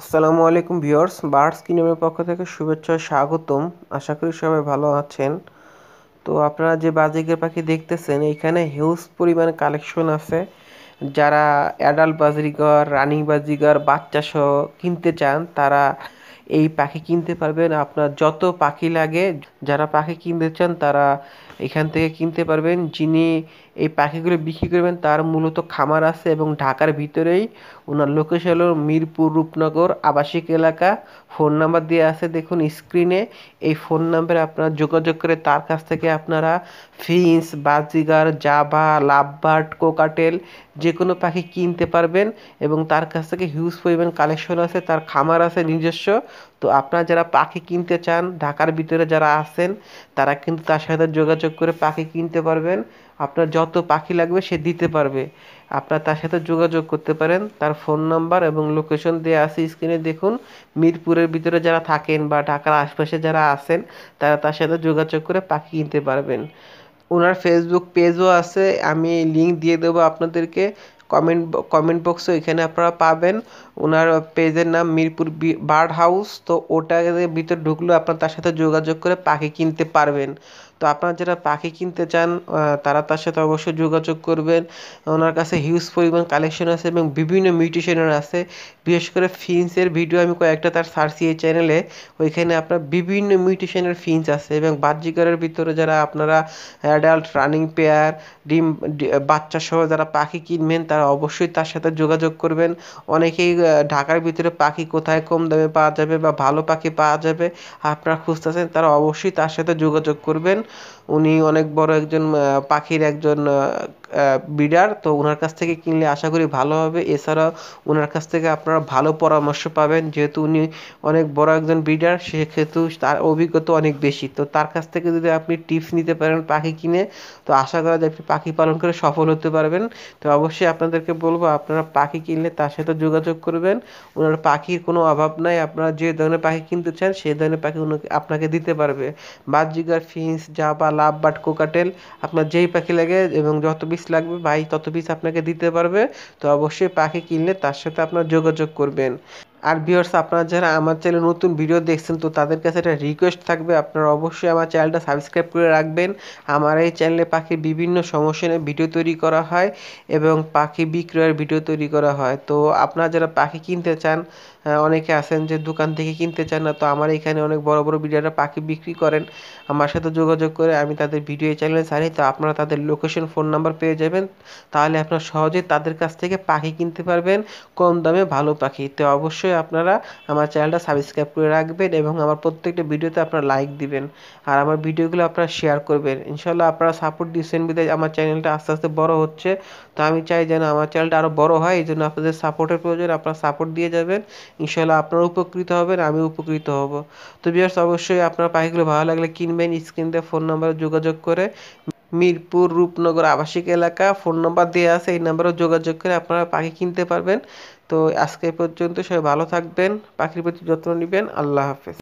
আসসালামু আলাইকুম viewers birds কিনমের পক্ষ থেকে শুভেচ্ছা স্বাগতম আশা করি সবাই ভালো আছেন তো আপনারা যে বাজিকের পাখি দেখতেছেন এখানে হিউজ পরিমাণে কালেকশন আছে যারা অ্যাডাল্ট বাজরিগর রানিং বাজিগর বাচ্চা সহ কিনতে চান তারা এই পাখি কিনতে পারবেন আপনার যত পাখি লাগে যারা পাখি কিনতে চান তারা এখান থেকে কিনতে পারবেন যিনি এই পাখিগুলো বিক্রি করবেন তার মূলত খামার আছে এবং ঢাকার ভিতরেই ওনার লোকেশন হলো মিরপুর রূপনগর আবাসিক এলাকা ফোন নাম্বার দিয়ে আছে দেখুন স্ক্রিনে এই ফোন নাম্বারে আপনারা যোগাযোগ করে তার কাছ থেকে আপনারা ফিন্স বাজিগার জাভা লাভবার্ড কোকাটেল যে কোনো পাখি কিনতে পারবেন এবং তার কাছ থেকে হিউজ পরিমাণ কালেকশন আছে তার খামার আছে নিজস্ব তো আপনারা যারা পাখি কিনতে চান ঢাকার ভিতরে যারা আছেন তারা কিন্তু তার সাথে যোগাযোগ করে পাখি কিনতে পারবেন আপনার যত পাখি লাগবে সে দিতে পারবে আপনার তার সাথে যোগাযোগ করতে পারেন তার ফোন নাম্বার এবং লোকেশন দেওয়া আছে স্ক্রিনে দেখুন মিরপুরের ভিতরে যারা থাকেন বা ঢাকার আশপাশে যারা আছেন তারা তার সাথে যোগাযোগ করে পাখি কিনতে পারবেন ওনার ফেসবুক পেজও আছে আমি লিঙ্ক দিয়ে দেবো আপনাদেরকে কমেন্ট কমেন্ট বক্সে ওইখানে আপনারা পাবেন ওনার পেজের নাম মিরপুর বার্ড হাউস তো ওটার ভিতর ঢুকলে আপনারা তার সাথে যোগাযোগ করে পাখি কিনতে পারবেন তো আপনারা যারা পাখি কিনতে চান তারা তার সাথে অবশ্যই যোগাযোগ করবেন ওনার কাছে হিউজ পরিমাণ কালেকশন আছে এবং বিভিন্ন মিউটিশনের আছে বিশেষ করে ফিন্সের ভিডিও আমি কয়েকটা তার সার্চি এই চ্যানেলে ওইখানে আপনার বিভিন্ন মিউটিশনের ফিন্স আছে এবং বাহ্যিকারের ভিতরে যারা আপনারা অ্যাডাল্ট রানিং পেয়ার ডিম বাচ্চা সহ যারা পাখি কিনবেন তারা অবশ্যই তার সাথে যোগাযোগ করবেন অনেকেই ঢাকার ভিতরে পাখি কোথায় কম দামে পাওয়া যাবে বা ভালো পাখি পাওয়া যাবে আপনারা খুঁজতেছেন তারা অবশ্যই তার সাথে যোগাযোগ করবেন উনি অনেক বড় একজন পাখির একজন ব্রিডার তো ওনার কাছ থেকে কিনলে আশা করি ভালো হবে এছাড়াও ওনার কাছ থেকে আপনারা ভালো পরামর্শ পাবেন যেহেতু উনি অনেক বড় একজন ব্রিডার সেহেতু তার অভিজ্ঞতা অনেক বেশি তো তার কাছ থেকে যদি আপনি টিপস নিতে পারেন পাখি কিনে তো আশা করা যায় আপনি পাখি পালন করে সফল হতে পারবেন তো অবশ্যই আপনাদেরকে বলবো আপনারা পাখি কিনলে তার সাথে যোগাযোগ করবেন ওনার পাখির কোনো অভাব নাই আপনারা যে ধরনের পাখি কিনতে চান সেই ধরনের পাখি উনাকে আপনাকে দিতে পারবে বাহ্যিকার ফিন্স জাবা লাভ বাট কোকাটেল আপনার যেই পাখি লাগে এবং যত পিস লাগবে ভাই তত পিস আপনাকে দিতে পারবে তো অবশ্যই পাখি কিনলে তার সাথে আপনার যোগাযোগ করবেন আর ভিউয়ার্স আপনারা যারা আমার চ্যানেলে নতুন ভিডিও দেখছেন তো তাদের কাছে একটা রিকোয়েস্ট থাকবে আপনারা অবশ্যই আমার চ্যানেলটা সাবস্ক্রাইব করে রাখবেন আমার এই চ্যানেলে পাখির বিভিন্ন সমস্যা নিয়ে ভিডিও তৈরি করা হয় এবং পাখি বিক্রয়ের ভিডিও তৈরি করা হয় তো আপনারা যারা পাখি কিনতে চান অনেকে আছেন যে দোকান থেকে কিনতে চান না তো আমার এখানে অনেক বড় বড় বিডিয়ারা পাখি বিক্রি করেন আমার সাথে যোগাযোগ করে আমি তাদের ভিডিও চ্যানেলে ছাড়ি তো আপনারা তাদের লোকেশন ফোন নাম্বার পেয়ে যাবেন তাহলে আপনারা সহজেই তাদের কাছ থেকে পাখি কিনতে পারবেন কম দামে ভালো পাখি তো অবশ্যই আপনারা আমার চ্যানেলটা সাবস্ক্রাইব করে রাখবেন এবং আমার প্রত্যেকটা ভিডিওতে আপনারা লাইক দিবেন আর আমার ভিডিওগুলো আপনারা শেয়ার করবেন ইনশাল্লাহ আপনারা সাপোর্ট দিচ্ছেন বিদায় আমার চ্যানেলটা আস্তে আস্তে বড় হচ্ছে তো আমি চাই যেন আমার চ্যানেলটা আরও বড় হয় এই জন্য আপনাদের সাপোর্টের প্রয়োজন আপনারা সাপোর্ট দিয়ে যাবেন ইনশাল্লাহ আপনারা উপকৃত হবেন আমি উপকৃত হব তো বিয়ার্স অবশ্যই আপনার পাখিগুলো ভালো লাগলে কিনবেন স্ক্রিন দিয়ে ফোন নাম্বারে যোগাযোগ করে মিরপুর রূপনগর আবাসিক এলাকা ফোন নাম্বার দেওয়া আছে এই নাম্বারে যোগাযোগ করে আপনারা পাখি কিনতে পারবেন তো আজকে পর্যন্ত সবাই ভালো থাকবেন পাখির প্রতি যত্ন নেবেন আল্লাহ হাফেজ